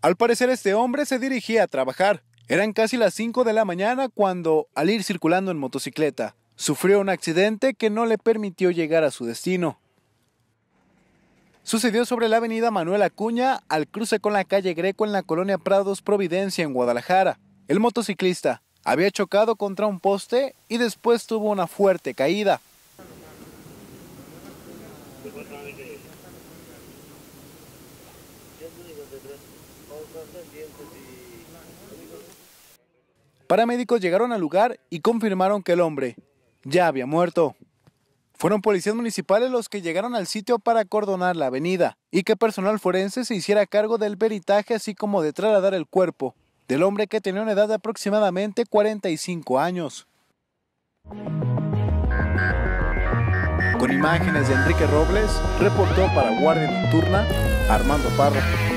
Al parecer este hombre se dirigía a trabajar. Eran casi las 5 de la mañana cuando, al ir circulando en motocicleta, sufrió un accidente que no le permitió llegar a su destino. Sucedió sobre la avenida Manuel Acuña al cruce con la calle Greco en la colonia Prados Providencia en Guadalajara. El motociclista había chocado contra un poste y después tuvo una fuerte caída. Paramédicos llegaron al lugar y confirmaron que el hombre ya había muerto. Fueron policías municipales los que llegaron al sitio para acordonar la avenida y que personal forense se hiciera cargo del peritaje así como de trasladar el cuerpo del hombre que tenía una edad de aproximadamente 45 años. Con imágenes de Enrique Robles, reportó para Guardia Nocturna Armando Parra.